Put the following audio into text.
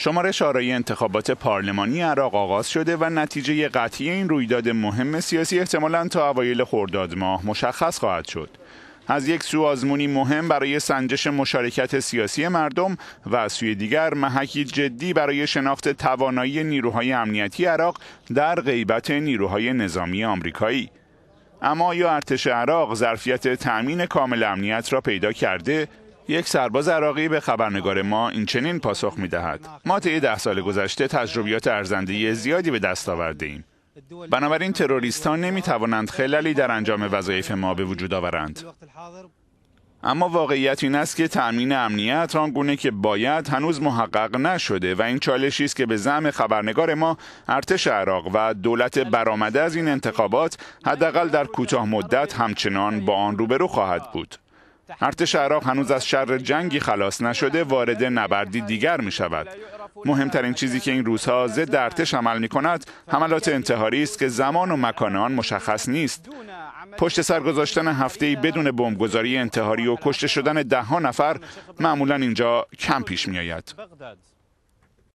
شماره آرای انتخابات پارلمانی عراق آغاز شده و نتیجه قطعی این رویداد مهم سیاسی احتمالا تا اوایل خرداد ماه مشخص خواهد شد. از یک سو آزمونی مهم برای سنجش مشارکت سیاسی مردم و از سوی دیگر محکی جدی برای شناخت توانایی نیروهای امنیتی عراق در غیبت نیروهای نظامی آمریکایی اما یا ارتش عراق ظرفیت تأمین کامل امنیت را پیدا کرده یک سرباز عراقی به خبرنگار ما این چنین پاسخ می دهد. ما طی ده سال گذشته تجربیات ارزنده زیادی به دست آورده ایم. بنابراین تروریستان نمی توانند خللی در انجام وظایف ما به وجود آورند. اما واقعیت این است که تأمین امنیت گونه که باید هنوز محقق نشده و این چالشی است که به زعم خبرنگار ما ارتش عراق و دولت برآمده از این انتخابات حداقل در کوتاه مدت همچنان با آن روبرو خواهد بود. ارتش عراق هنوز از شر جنگی خلاص نشده وارد نبردی دیگر می شود مهمترین چیزی که این روزها ضد ارتش عمل می کند حملات انتحاری است که زمان و مکان آن مشخص نیست پشت سر گذاشتن هفته‌ای بدون بمبگذاری انتحاری و کشته شدن ده ها نفر معمولا اینجا کم پیش می آید.